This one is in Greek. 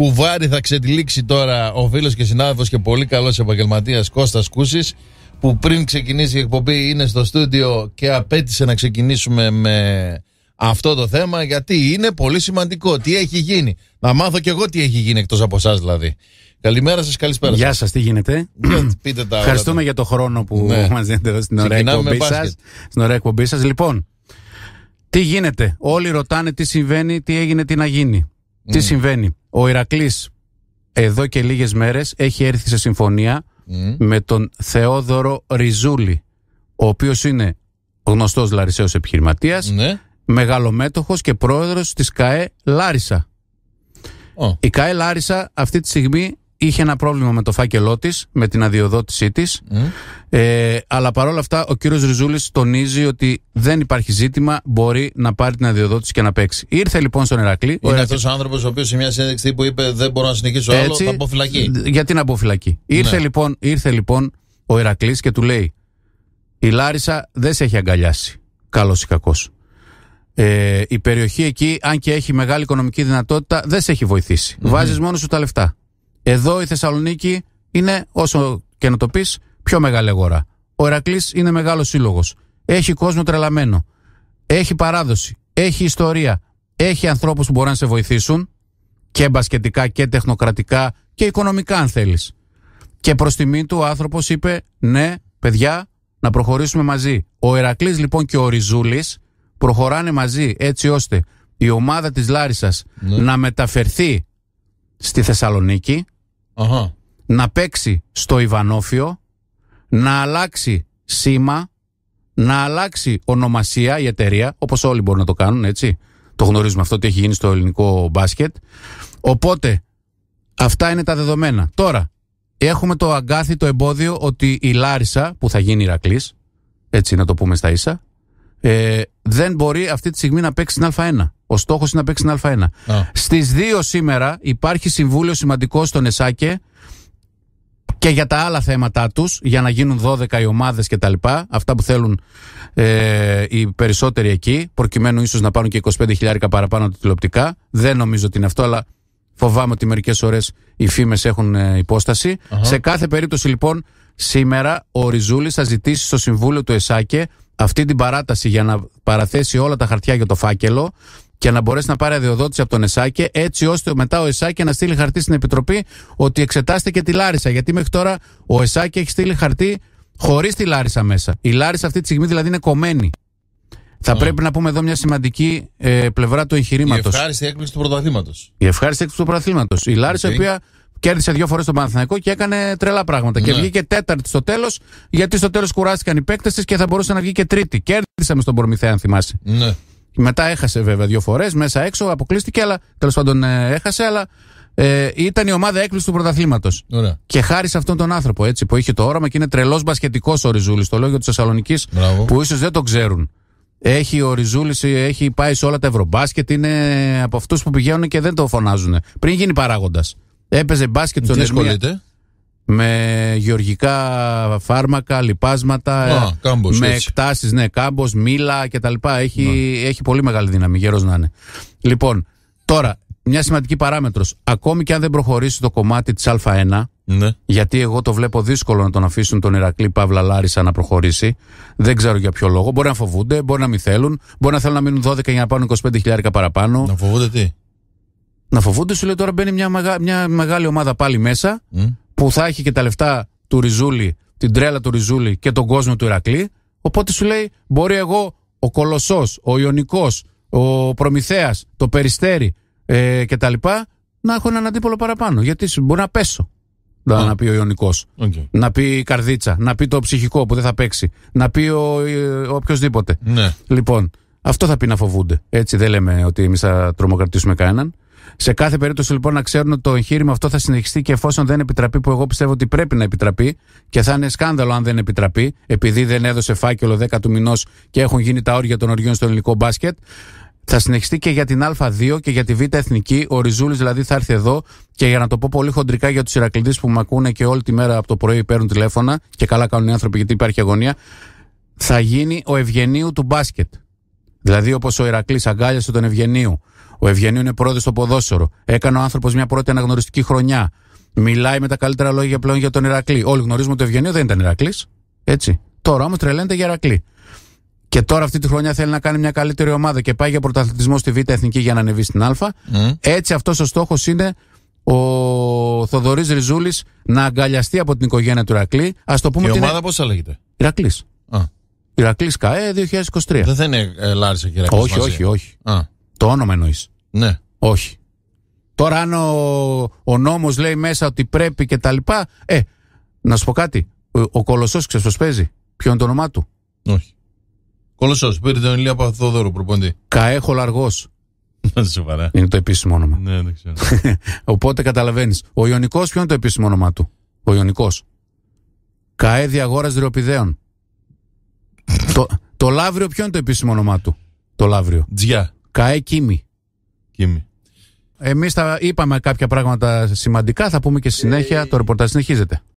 κουβάρι θα ξετυλίξει τώρα ο φίλος και συνάδελφος και πολύ καλός επαγγελματίας Κώστας Κούσης που πριν ξεκινήσει η εκπομπή είναι στο στούντιο και απέτησε να ξεκινήσουμε με αυτό το θέμα γιατί είναι πολύ σημαντικό. Τι έχει γίνει. Να μάθω κι εγώ τι έχει γίνει εκτός από εσάς δηλαδή. Καλημέρα σας, καλησπέρα Γεια σας, τι γίνεται. Ναι, πείτε τα Ευχαριστούμε για τον χρόνο που ναι. μας δίνετε εδώ στην ωραία εκπομπή σα. Στην ωραία εκπομπή σας. Λοιπόν, τι γίνεται. Όλοι ρωτάνε τι συμβαίνει, τι έγινε, τι να γίνει. Τι συμβαίνει. Ο Ηρακλής εδώ και λίγες μέρες έχει έρθει σε συμφωνία με τον Θεόδωρο Ριζούλη, ο οποίος είναι γνωστός Λαρισαίος επιχειρηματίας, mm. μεγαλομέτωχος και πρόεδρος της ΚΑΕ Λάρισα. Η ΚΑΕ Λάρισα αυτή τη στιγμή είχε ένα πρόβλημα με το φάκελό της, με την αδειοδότησή της. Ε, αλλά παρόλα αυτά, ο κύριος Ριζούλης τονίζει ότι δεν υπάρχει ζήτημα, μπορεί να πάρει την αδειοδότηση και να παίξει. Ήρθε λοιπόν στον Ερακλή. Είναι αυτός ο άνθρωπος ο οποίος σε μια συνέντευξη που είπε: Δεν μπορώ να συνεχίσω άλλο, θα πω φυλακή. Γιατί να πω φυλακή. Ναι. Ήρθε, λοιπόν, ήρθε λοιπόν ο Ερακλής και του λέει: Η Λάρισα δεν σε έχει αγκαλιάσει. Καλός ή κακός. Ε, η περιοχή εκεί, αν και έχει μεγάλη οικονομική δυνατότητα, δεν σε έχει βοηθήσει. Βάζεις μόνος σου τα λεφτά. Εδώ η Θεσσαλονίκη είναι, όσο και να το πεις, πιο μεγάλη αγορά. Ο Ερακλής είναι μεγάλος σύλλογος. Έχει κόσμο τρελαμένο. Έχει παράδοση. Έχει ιστορία. Έχει ανθρώπους που μπορούν να σε βοηθήσουν και μπασκετικά και τεχνοκρατικά και οικονομικά, αν θέλεις. Και προς τιμή του ο άνθρωπος είπε: Ναι, παιδιά, να προχωρήσουμε μαζί. Ο Ερακλής λοιπόν και ο Ριζούλης, προχωράνε μαζί έτσι ώστε η ομάδα της Λάρισας ναι. να μεταφερθεί στη Θεσσαλονίκη να παίξει στο Ιβανόφιο, να αλλάξει σήμα, να αλλάξει ονομασία η εταιρεία, όπως όλοι μπορούν να το κάνουν, έτσι. Το γνωρίζουμε αυτό, ότι έχει γίνει στο ελληνικό μπάσκετ. Οπότε, αυτά είναι τα δεδομένα. Τώρα, έχουμε το αγκάθι, το εμπόδιο ότι η Λάρισα, που θα γίνει Ηρακλής, έτσι να το πούμε στα ίσα, ε, δεν μπορεί αυτή τη στιγμή να παίξει στην Α1. Ο στόχος είναι να παίξει στην Α1. Στις Στι 2 σήμερα υπάρχει συμβούλιο σημαντικό στον ΕΣΑΚΕ και για τα άλλα θέματα τους, για να γίνουν 12 οι ομάδες κτλ. Αυτά που θέλουν ε, οι περισσότεροι εκεί, προκειμένου ίσως να πάρουν και 25.000 παραπάνω τα τηλεοπτικά. Δεν νομίζω ότι είναι αυτό, αλλά φοβάμαι ότι μερικές ώρες οι φήμες έχουν ε, υποσταση Σε κάθε περίπτωση λοιπόν, σήμερα ο Ριζούλης θα ζητήσει στο Συμβούλιο του ΕΣΑΚΕ αυτή την παράταση για να παραθέσει όλα τα χαρτιά για το φάκελο και να μπορέσει να πάρει αδειοδότηση από τον ΕΣΑΚΕ, έτσι ώστε μετά ο ΕΣΑΚΕ να στείλει χαρτί στην Επιτροπή ότι εξετάστηκε τη Λάρισα. Γιατί μέχρι τώρα ο ΕΣΑΚΕ έχει στείλει χαρτί χωρίς τη Λάρισα μέσα. Η Λάρισα αυτή τη στιγμή δηλαδή είναι κομμένη. Θα mm. πρέπει να πούμε εδώ μια σημαντική ε, πλευρά του εγχειρήματος. Η ευχάριστη έκπληξη του πρωταθλήματος. Η ευχάριστη έκπληξη του πρωταθλήματος. Η Λάρισα, okay. η οποία κέρδισε δύο φορές τον Παναθηναϊκό και έκανε τρελά πράγματα. Και ναι. βγήκε τέταρτη στο τέλος, γιατί στο τέλος κουράστηκαν οι παίκτες και θα μπορούσε να βγει και τρίτη. Κέρδισε με στον Πορμηθέα, αν θυμάσαι. Ναι. Μετά έχασε βέβαια δύο φορές, μέσα έξω, αποκλείστηκε, αλλά τέλος πάντων ε, έχασε. Αλλά ε, ήταν η ομάδα έκπληξη του πρωταθλήματος. Και χάρη σε αυτόν τον άνθρωπο έτσι, που είχε το όραμα και είναι τρελός μπασχετικό ο Ριζούλης. Το λόγιο της Θεσσαλονίκης που ίσως δεν το ξέρουν. Έχει ο Ριζούλης, έχει πάει σε όλα τα ευρωμπάσκετ. Είναι από αυτούς που πηγαίνουν και δεν το φωνάζουν. Πριν γίνει παράγοντας. Έπαιζε μπάσκετ στον Ισπανικό με γεωργικά φάρμακα, λιπάσματα, Α, ε, κάμπος, με εκτάσεις, ναι, κάμπος, μήλα κτλ. Έχει, ναι. έχει πολύ μεγάλη δύναμη, γέρος να είναι. Λοιπόν, τώρα, μια σημαντική παράμετρος Ακόμη και αν δεν προχωρήσει το κομμάτι της Α1, ναι. γιατί εγώ το βλέπω δύσκολο να τον αφήσουν τον Ηρακλή Παύλα Λάρισα να προχωρήσει. Δεν ξέρω για ποιο λόγο. Μπορεί να φοβούνται, μπορεί να μην θέλουν, μπορεί να θέλουν να μείνουν 12 για να πάρουν 25.000 παραπάνω. Να φοβούνται τι. Να φοβούνται, σου λέει τώρα μπαίνει μια, μεγα... μεγάλη ομάδα πάλι μέσα. Mm που θα έχει και τα λεφτά του Ριζούλη, την τρέλα του Ριζούλη και τον κόσμο του Ηρακλή. Οπότε σου λέει, μπορεί εγώ ο Κολοσσός, ο Ιωνικός, ο Προμηθέας, το Περιστέρι ε, να έχω έναν αντίπολο παραπάνω. Γιατί μπορεί να πέσω. Να, πει ο Ιωνικός, να πει η Καρδίτσα, να πει το ψυχικό που δεν θα παίξει, να πει ο, ε, ο οποιοδήποτε. Ναι. Λοιπόν, αυτό θα πει να φοβούνται. Έτσι δεν λέμε ότι εμείς θα τρομοκρατήσουμε κανέναν. Σε κάθε περίπτωση λοιπόν να ξέρουν ότι το εγχείρημα αυτό θα συνεχιστεί και εφόσον δεν επιτραπεί, που εγώ πιστεύω ότι πρέπει να επιτραπεί και θα είναι σκάνδαλο αν δεν επιτραπεί, επειδή δεν έδωσε φάκελο 10 του μηνός και έχουν γίνει τα όρια των οριών στο ελληνικό μπάσκετ. Θα συνεχιστεί και για την Α2 και για τη Β Εθνική. Ο Ριζούλης δηλαδή θα έρθει εδώ και για να το πω πολύ χοντρικά για τους Ηρακλειδεί που με ακούνε και όλη τη μέρα από το πρωί παίρνουν τηλέφωνα και καλά κάνουν οι άνθρωποι γιατί υπάρχει αγωνία. Θα γίνει ο Ευγενίου του μπάσκετ. Δηλαδή, όπως ο Ηρακλή αγκάλιασε τον Ευγενίου. Ο Ευγενίου είναι πρόεδρο στο ποδόσφαιρο. Έκανε ο άνθρωπος μια πρώτη αναγνωριστική χρονιά. Μιλάει με τα καλύτερα λόγια πλέον για τον Ηρακλή. Όλοι γνωρίζουμε ότι ο Ευγενίου δεν ήταν Ηρακλή. Έτσι. Τώρα όμως τρελαίνεται για Ηρακλή. Και τώρα αυτή τη χρονιά θέλει να κάνει μια καλύτερη ομάδα και πάει για πρωταθλητισμό στη Β' Εθνική για να ανεβεί στην Α. Έτσι αυτός ο στόχος είναι ο Θοδωρής Ριζούλης να αγκαλιαστεί από την οικογένεια του Ηρακλή. Ας το πούμε. Η ομάδα πώς θα λέγεται. Ηρακλή. Ηρακλής ΚΑΕ 2023. Δεν θα είναι ε, Λάρισα και Ηρακλής. Όχι, όχι, όχι. Α. Το όνομα εννοείς. Ναι. Όχι. Τώρα, αν ο, ο νόμος λέει μέσα ότι πρέπει και τα λοιπά. Ε, να σου πω κάτι. Ο, ο Κολοσσός ξέρεις πώς παίζει. Ποιο είναι το όνομά του. Όχι. Κολοσσός. Πήρε τον Ηλία Παθοδόρου προποντή. ΚΑΕ Χολαργός. Σοβαρά. Είναι το επίσημο όνομα. Ναι, δεν ξέρω. Οπότε καταλαβαίνεις. Ο Ιωνικός ποιο είναι το επίσημο όνομά του. Ο Ιωνικός. ΚαΕ Διαγόρας Δρεοπιδέων. Το, το Λαύριο, ποιο είναι το επίσημο όνομά του. Το Λαύριο. Τζιά. Καέ Κίμη. Κίμη. Εμείς θα είπαμε κάποια πράγματα σημαντικά, θα πούμε και στη συνέχεια. Ε, το ρεπορτάζ συνεχίζεται.